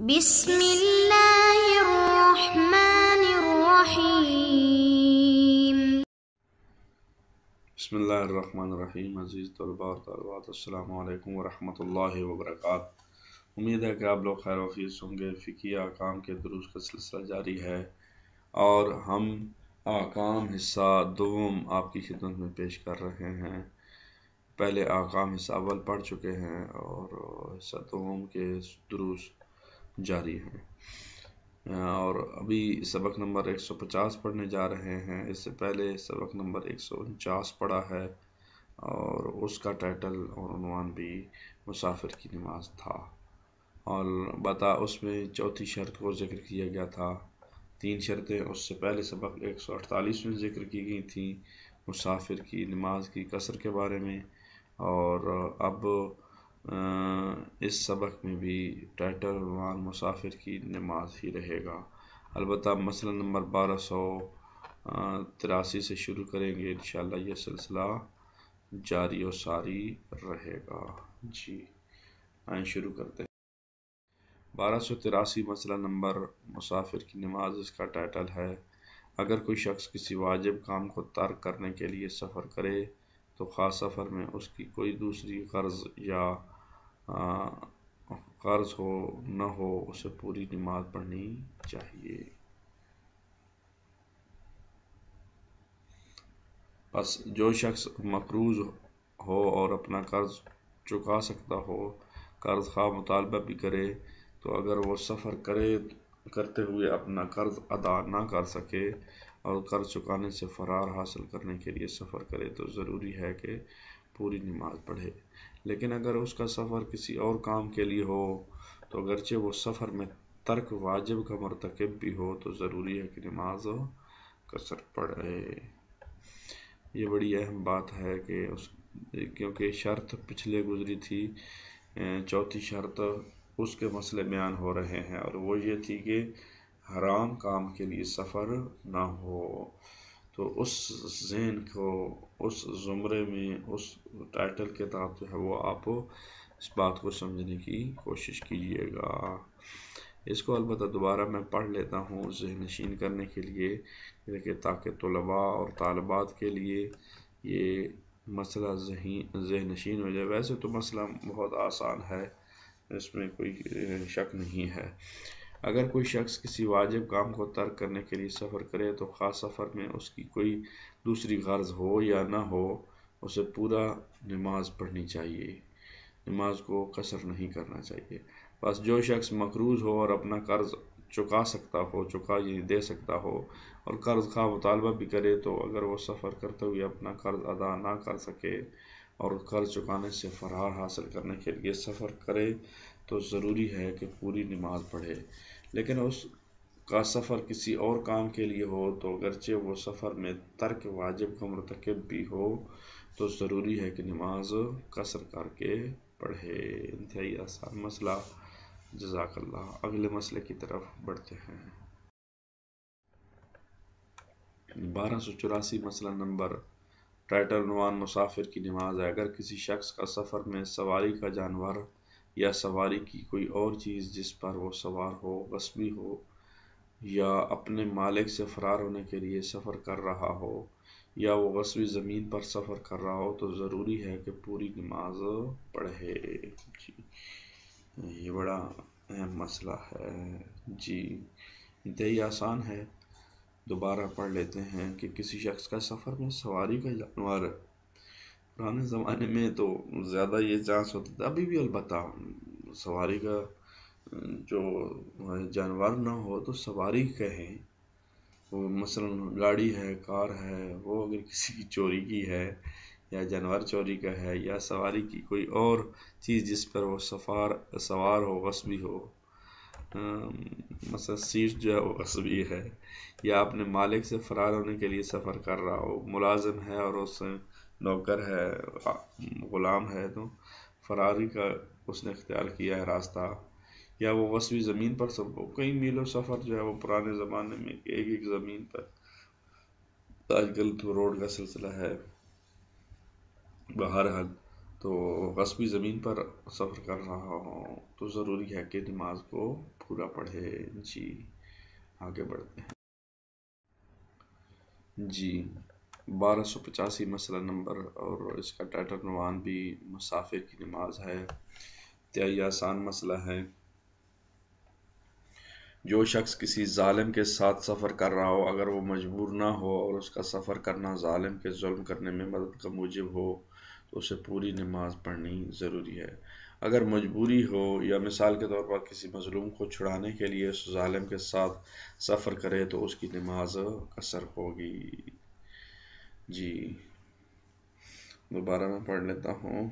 بسم الله الرحمن الرحيم بسم الله الرحمन الرحیم अजीज़ तलबा और तलबात अल्लाम वरहमल वबरक उम्मीद है कि आप लोग खैर वखीस होंगे फ़िकी आकाम के दुरुस्त का सिलसिला जारी है और हम आकाम हिस्सा दोम आपकी खिदमत में पेश कर रहे हैं पहले आकाम हिस्सा अव्वल पढ़ चुके हैं और हिस्सा दोम के दुरुस्त जारी है और अभी सबक नंबर 150 पढ़ने जा रहे हैं इससे पहले सबक नंबर एक पढ़ा है और उसका टाइटल और उनवान भी मुसाफिर की नमाज था और बता उसमें चौथी शर्त को जिक्र किया गया था तीन शर्तें उससे पहले सबक 148 में जिक्र की गई थी मुसाफिर की नमाज की कसर के बारे में और अब इस सबक में भी टाइटल वन मुसाफिर की नमाज ही रहेगा अलबत् मसला नंबर बारह सौ तिरासी से शुरू करेंगे इन यह सिलसिला जारी और सारी रहेगा जी आए शुरू करते हैं बारह सौ तिरासी मसला नंबर मुसाफिर की नमाज इसका टाइटल है अगर कोई शख्स किसी वाजिब काम को तर्क करने के लिए सफ़र करे तो ख़ास सफ़र में उसकी कोई दूसरी कर्ज या कर्ज हो न हो उसे पूरी नमाज पढ़नी चाहिए बस जो शख्स मकरूज हो और अपना कर्ज चुका सकता हो कर्ज खा मुतालबा भी करे तो अगर वो सफ़र करे करते हुए अपना कर्ज अदा ना कर सके और कर्ज चुकाने से फरार हासिल करने के लिए सफ़र करे तो ज़रूरी है कि पूरी नमाज पढ़े लेकिन अगर उसका सफ़र किसी और काम के लिए हो तो अगरचे वो सफ़र में तर्क वाजिब का मरतकब भी हो तो ज़रूरी है कि नमाज कसर पड़े ये बड़ी अहम बात है कि उस क्योंकि शर्त पिछले गुजरी थी चौथी शर्त उसके मसले बयान हो रहे हैं और वो ये थी कि हराम काम के लिए सफ़र ना हो तो उस जेन को उस ज़ुमरे में उस टाइटल के तहत जो है वो आप इस बात को समझने की कोशिश कीजिएगा इसको अलबत् दोबारा मैं पढ़ लेता हूँ जहन नशीन करने के लिए देखिए ताकि तलबा और तलबात के लिए ये मसला जहन नशीन हो जाए वैसे तो मसला बहुत आसान है इसमें कोई शक नहीं है अगर कोई शख्स किसी वाजिब काम को तर्क करने के लिए सफ़र करे तो ख़ास सफ़र में उसकी कोई दूसरी गर्ज हो या ना हो उसे पूरा नमाज पढ़नी चाहिए नमाज को कसर नहीं करना चाहिए बस जो शख्स मकरूज हो और अपना कर्ज चुका सकता हो चुका ये दे सकता हो और कर्ज का मुतालबा भी करे तो अगर वो सफ़र करते हुए अपना कर्ज अदा ना कर सके और कर्ज चुकाने से फरार हासिल करने के लिए सफ़र करे तो ज़रूरी है कि पूरी नमाज पढ़े लेकिन उस का सफ़र किसी और काम के लिए हो तो अगरचे वो सफ़र में तर्क वाजिब का मरतकब भी हो तो ज़रूरी है कि नमाज कसर करके पढ़े इंतहाई आसान मसला जजाकल्ला अगले मसले की तरफ बढ़ते हैं बारह सौ चौरासी मसला नंबर टाइटल नवान मुसाफिर की नमाज है अगर किसी शख्स का सफ़र में सवारी का जानवर या सवारी की कोई और चीज़ जिस पर वो सवार हो गसबी हो या अपने मालिक से फ़रार होने के लिए सफ़र कर रहा हो या वो गसबी ज़मीन पर सफ़र कर रहा हो तो ज़रूरी है कि पूरी नमाज पढ़े जी ये बड़ा अहम मसला है जी इतना आसान है दोबारा पढ़ लेते हैं कि किसी शख्स का सफ़र में सवारी का जानवर पुराने ज़माने में तो ज़्यादा ये जाँच होता था अभी भी अलबत् सवारी का जो जानवर ना हो तो सवारी कहें वो मसलन गाड़ी है कार है वो अगर किसी की चोरी की है या जानवर चोरी का है या सवारी की कोई और चीज़ जिस पर वो सफ़ार सवार हो गसबी हो मसल सीट जो है वो भी है या अपने मालिक से फ़रार होने के लिए सफ़र कर रहा हो मुलाजम है और उस नौकर है हाँ, ग़ुलाम है तो फरारी का उसने इख्तियार किया है रास्ता या वो वसवी ज़मीन पर सब कई मीलों सफ़र जो है वो पुराने ज़माने में एक एक ज़मीन पर आजकल तो रोड का सिलसिला है बाहर हद तो वसवी ज़मीन पर सफ़र कर रहा हूँ तो ज़रूरी है कि नमाज को पूरा पढ़े जी आगे बढ़ते हैं जी बारह सौ पचासी मसला नंबर और इसका टाइटल नवान भी मुसाफिर की नमाज है इंतहाई आसान मसला है जो शख्स किसी ालम के साथ सफ़र कर रहा हो अगर वो मजबूर ना हो और उसका सफ़र करना ालम के जुल्म करने में मदद का मूजब हो तो उसे पूरी नमाज पढ़नी ज़रूरी है अगर मजबूरी हो या मिसाल के तौर पर किसी मजलूम को छुड़ाने के लिए उस ालम के साथ सफ़र करे तो उसकी नमाज कसर होगी जी दोबारा मैं पढ़ लेता हूँ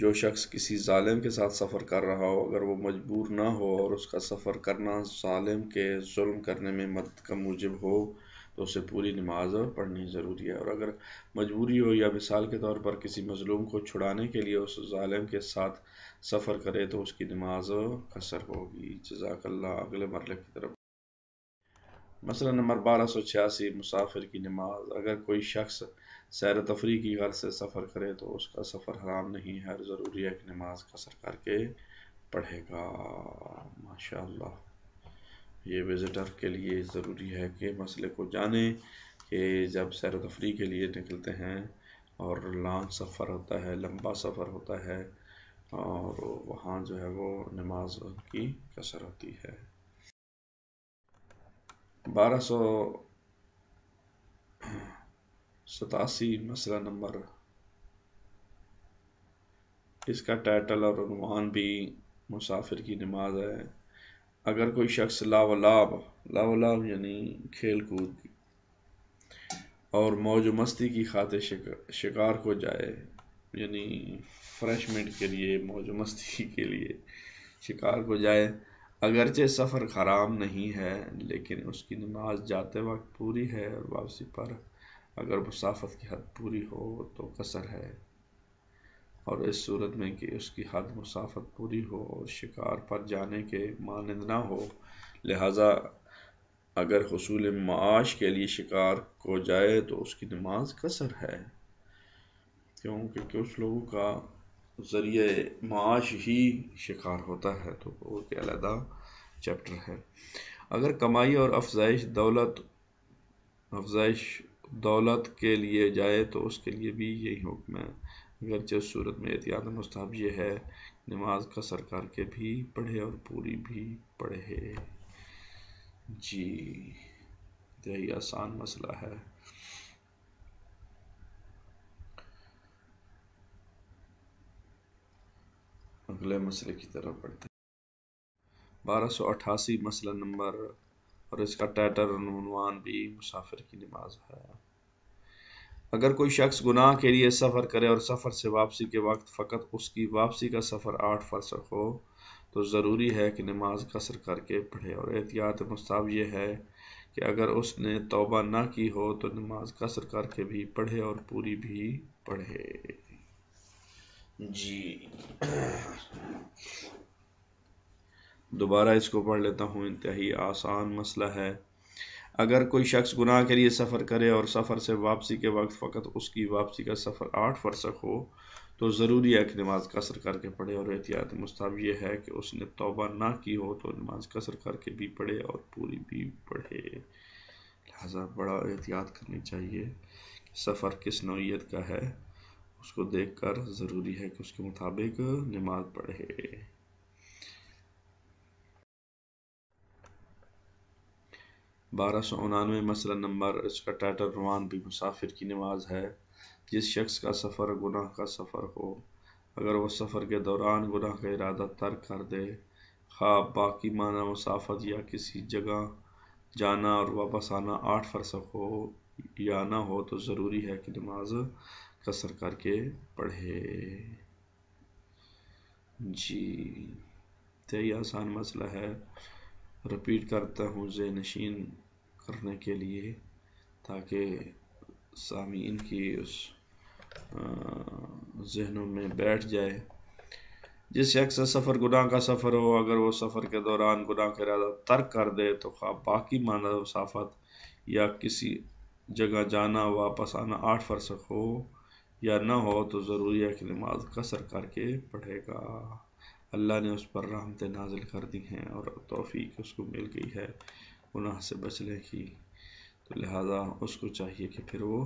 जो शख्स किसी ालिम के साथ सफ़र कर रहा हो अगर वो मजबूर ना हो और उसका सफ़र करना ालिम के जुल्म करने में मदद का मूजब हो तो उसे पूरी नमाज पढ़नी ज़रूरी है और अगर मजबूरी हो या मिसाल के तौर पर किसी मजलूम को छुड़ाने के लिए उस ालिम के साथ सफ़र करे तो उसकी नमाज कसर होगी जजाकल्ला अगले मरल की तरफ मसला नंबर बारह सौ छियासी मुसाफिर की नमाज अगर कोई शख्स सैर तफरी की गर्ज से सफ़र करे तो उसका सफ़र हराम नहीं है ज़रूरी है कि नमाज कसर करके पढ़ेगा माशा ये विज़िटर के लिए ज़रूरी है कि मसले को जाने कि जब सैर तफरी के लिए निकलते हैं और लॉन्ग सफ़र होता है लंबा सफ़र होता है और वहाँ जो है वो नमाज की कसर होती है बारह सौ सतासी मसला नंबर इसका टाइटल और उनवान भी मुसाफिर की नमाज है अगर कोई शख्स लावलाब लावलाब यानी खेल कूद और मौज मस्ती की खातिर शिकार को जाए यानी फ्रेशमेंट के लिए मौज मस्ती के लिए शिकार को जाए अगरचे सफ़र हराम नहीं है लेकिन उसकी नमाज जाते वक्त पूरी है और वापसी पर अगर मुसाफत की हद पूरी हो तो कसर है और इस सूरत में कि उसकी हद मुसाफत पूरी हो और शिकार पर जाने के मानंद ना हो लिहाजा अगर हसूल माश के लिए शिकार को जाए तो उसकी नमाज कसर है क्योंकि कुछ लोगों का ज़रिए माश ही शिकार होता है तो वो एक अलहदा चैप्टर है अगर कमाई और अफजाइश दौलत अफजाइश दौलत के लिए जाए तो उसके लिए भी यही हुक्म है अगर जो सूरत में एहतियात मुस्ताब यह है नमाज का सरकार के भी पढ़े और पूरी भी पढ़े जी यही आसान मसला है अगले मसले की तरफ बढ़ते बारह सौ अट्ठासी मसला नंबर और इसका टाइटल अनुमान भी मुसाफिर की नमाज है अगर कोई शख्स गुनाह के लिए सफ़र करे और सफ़र से वापसी के वक्त फ़कत उसकी वापसी का सफ़र आठ फर्श हो तो ज़रूरी है कि नमाज कसर करके पढ़े और एहतियात मुस्ताब यह है कि अगर उसने तौबा ना की हो तो नमाज कसर करके भी पढ़े और पूरी भी पढ़े जी दोबारा इसको पढ़ लेता हूँ इंतहाई आसान मसला है अगर कोई शख्स गुनाह के लिए सफ़र करे और सफ़र से वापसी के वक्त फ़कत उसकी वापसी का सफ़र आठ फरसक हो तो ज़रूरी है कि नमाज कसर करके पढ़े और एहतियात मुस्ताब यह है कि उसने तोबा ना की हो तो नमाज कसर करके भी पढ़े और पूरी भी पढ़े लिहाजा बड़ा एहतियात करनी चाहिए सफ़र किस नोयत का है उसको देखकर ज़रूरी है कि उसके मुताबिक नमाज पढ़े बारह सौ उनानवे मसला नंबर इसका टाइटल रुमान भी मुसाफिर की नमाज है जिस शख्स का सफ़र गुनाह का सफ़र हो अगर वह सफ़र के दौरान गुनाह का इरादा तर्क कर दे ख्वाब बाकी माना मुसाफत या किसी जगह जाना और वापस आना आठ फरसक हो या ना हो तो ज़रूरी है कि नमाज तो कसर करके पढ़े जी तो ये आसान मसला है रिपीट करता हूँ जे नशीन करने के लिए ताकि सामीन की उस जहनों में बैठ जाए जिस शख्स सफ़र गुनाह का सफ़र हो अगर वो सफ़र के दौरान गुनाह का इरादा तर्क कर दे तो खा बाकी माना साफत या किसी जगह जाना वापस आना आठ फर्सक हो या ना हो तो ज़रूरी है कि नमाज कसर करके पढ़ेगा अल्लाह ने उस पर रहमतें नाजिल कर दी हैं और तोफ़ी उसको मिल गई है गुनाह से बचने की तो लिहाजा उसको चाहिए कि फिर वो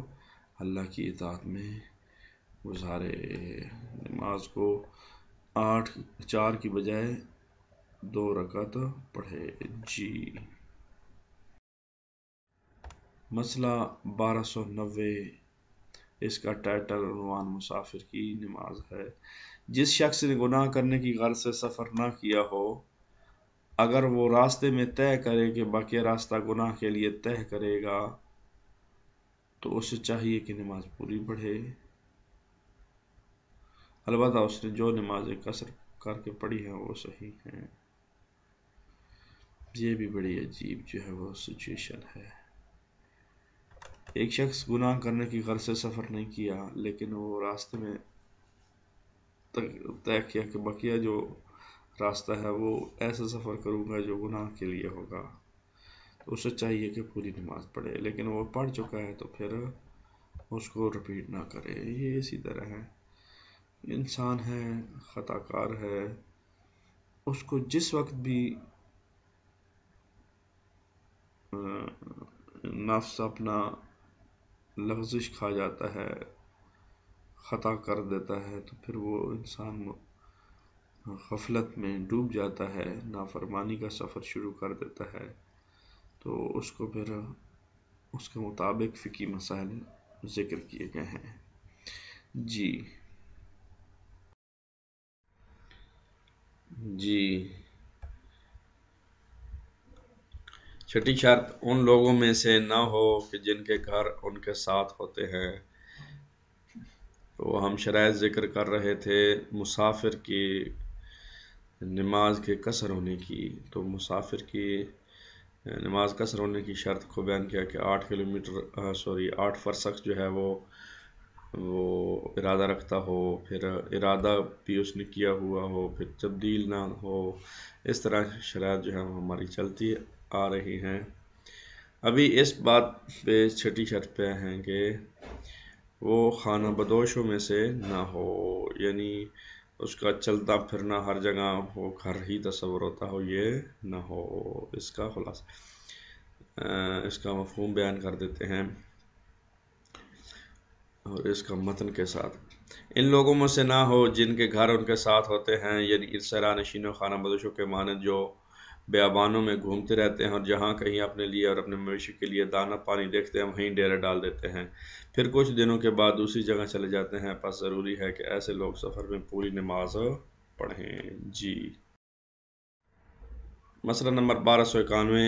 अल्लाह की इतात में गुजारे नमाज को आठ चार की बजाय दो रकत पढ़े जी मसला बारह सौ नबे इसका टाइटल उनवान मुसाफिर की नमाज है जिस शख्स ने गुनाह करने की गर्ज से सफ़र ना किया हो अगर वो रास्ते में तय करे कि बाकी रास्ता गुनाह के लिए तय करेगा तो उसे चाहिए कि नमाज पूरी पढ़े अलबत् उसने जो नमाज कसर करके पढ़ी हैं वो सही हैं ये भी बड़ी अजीब जो है वो सिचुएशन है एक शख्स गुनाह करने की गर्ज से सफ़र नहीं किया लेकिन वो रास्ते में तय किया कि बकिया जो रास्ता है वो ऐसा सफ़र करूँगा जो गुनाह के लिए होगा तो उसे चाहिए कि पूरी नमाज पढ़े लेकिन वो पढ़ चुका है तो फिर उसको रिपीट ना करे ये इसी तरह है इंसान है ख़ताकार है उसको जिस वक्त भी नफ्स अपना लफ्जिश खा जाता है ख़ता कर देता है तो फिर वो इंसान गफलत में डूब जाता है नाफरमानी का सफ़र शुरू कर देता है तो उसको फिर उसके मुताबिक फ़िकी मसाइल ज़िक्र किए गए हैं जी जी छठी शर्त उन लोगों में से ना हो कि जिनके घर उनके साथ होते हैं तो हम शराय ज़िक्र कर रहे थे मुसाफिर की नमाज के कसर होने की तो मुसाफिर की नमाज कसर होने की शर्त को बयान किया कि आठ किलोमीटर सॉरी आठ फरसक जो है वो वो इरादा रखता हो फिर इरादा भी उसने किया हुआ हो फिर तब्दील ना हो इस तरह शराय जो है वो हमारी चलती है आ रही हैं अभी इस बात पे छठी शर्त पे हैं कि वो खाना बदोशों में से ना हो यानी उसका चलता फिरना हर जगह हो घर ही तस्वर होता हो ये ना हो इसका खुलासा इसका मफहम बयान कर देते हैं और इसका मतन के साथ इन लोगों में से ना हो जिनके घर उनके साथ होते हैं यानी इरसरा नशीनों खाना बदोशों के माने जो बयाबानों में घूमते रहते हैं और जहाँ कहीं अपने लिए और अपने मवेशी के लिए दाना पानी देखते हैं वहीं डेरा डाल देते हैं फिर कुछ दिनों के बाद दूसरी जगह चले जाते हैं बस ज़रूरी है कि ऐसे लोग सफ़र में पूरी नमाज पढ़ें जी मसला नंबर बारह सौ इक्यानवे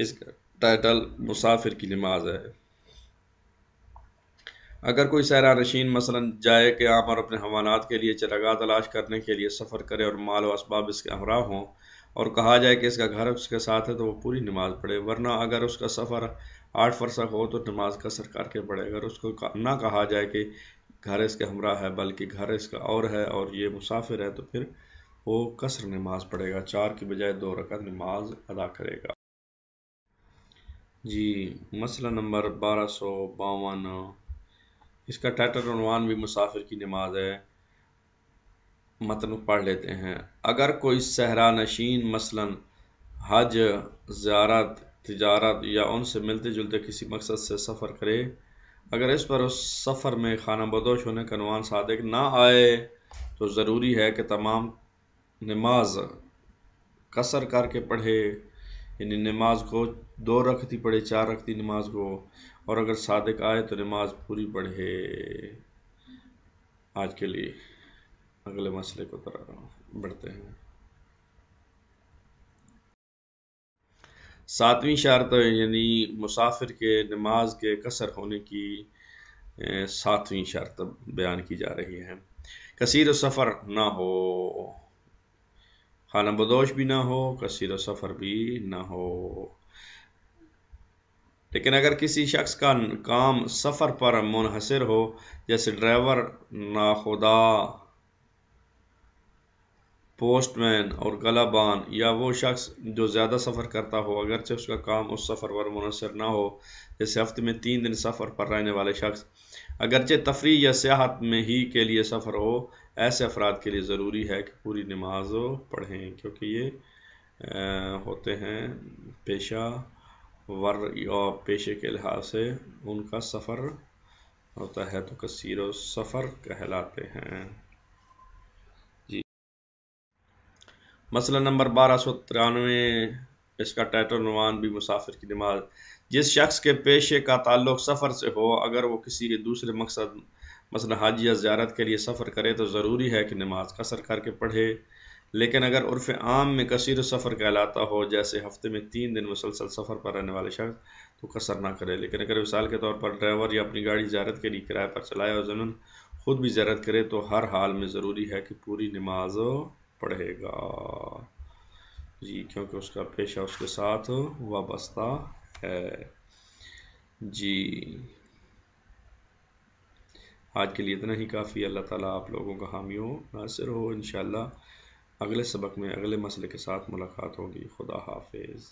इसका टाइटल मुसाफिर की नमाज है अगर कोई सैरा नशीन मसलन जाए कि आम और अपने हवानात के लिए चरागा तलाश करने के लिए सफ़र करे और माल व इसके हमरा हों और कहा जाए कि इसका घर उसके साथ है तो वो पूरी नमाज पढ़े वरना अगर उसका सफ़र आठ फरसक हो तो नमाज का सरकार के पढ़े अगर उसको ना कहा जाए कि घर इसके हमरा है बल्कि घर इसका और है और ये मुसाफिर है तो फिर वो कसर नमाज पढ़ेगा चार की बजाय दो रकत नमाज अदा करेगा जी मसला नंबर बारह सौ बावन इसका टाइटल भी मुसाफिर की नमाज है मतन पढ़ लेते हैं अगर कोई सहरा नशीन मसलन हज ज़्यारत तजारत या उनसे मिलते जुलते किसी मकसद से सफ़र करे अगर इस पर उस सफ़र में खाना बदोश होने का अनुमान सादक ना आए तो ज़रूरी है कि तमाम नमाज कसर करके पढ़े यानी नमाज को दो रखती पढ़े चार रखती नमाज को और अगर सादक आए तो नमाज पूरी पढ़े आज के लिए अगले मसले को तरह बढ़ते हैं सातवीं शर्त यानी मुसाफिर के नमाज के कसर होने की सातवीं शर्त बयान की जा रही है कसीर सफ़र ना हो खाना बदोश भी ना हो कसीर सफ़र भी ना हो लेकिन अगर किसी शख्स का काम सफ़र पर मुनहसर हो जैसे ड्राइवर नाखुदा पोस्टमैन और गलाबान या वो शख्स जो ज़्यादा सफ़र करता हो अगरचे उसका काम उस सफ़र पर मुनसर ना हो जैसे हफ्ते में तीन दिन सफ़र पर रहने वाले शख्स अगरचे तफरी या सियाहत में ही के लिए सफ़र हो ऐसे अफराद के लिए ज़रूरी है कि पूरी नमाज पढ़ें क्योंकि ये आ, होते हैं पेशा वर या पेशे के लिहाज से उनका सफ़र होता है तो कसीर सफ़र कहलाते हैं मसला नंबर बारह सौ तिरानवे इसका टाइटल नुमान भी मुसाफिर की नमाज जिस शख्स के पेशे का ताल्लुक सफ़र से हो अगर वो किसी दूसरे मकसद मसल हज या ज्यारत के लिए सफ़र करे तो ज़रूरी है कि नमाज कसर करके पढ़े लेकिन अगर उर्फ आम में कसर सफ़र कहलाता हो जैसे हफ्ते में तीन दिन मुसलसल सफ़र पर रहने वाले शख्स तो कसर ना करे लेकिन अगर मिसाल के तौर पर ड्राइवर या अपनी गाड़ी ज्यारत के लिए किराए पर चलाए और जमन खुद भी ज्यारत करे तो हर हाल में ज़रूरी है कि पूरी नमाज पड़ेगा जी क्योंकि उसका पेशा उसके साथ वाबस्ता है जी आज के लिए इतना ही काफ़ी अल्लाह ताला आप लोगों का हामियों नासिर हो इन अगले सबक में अगले मसले के साथ मुलाकात होगी खुदा हाफिज़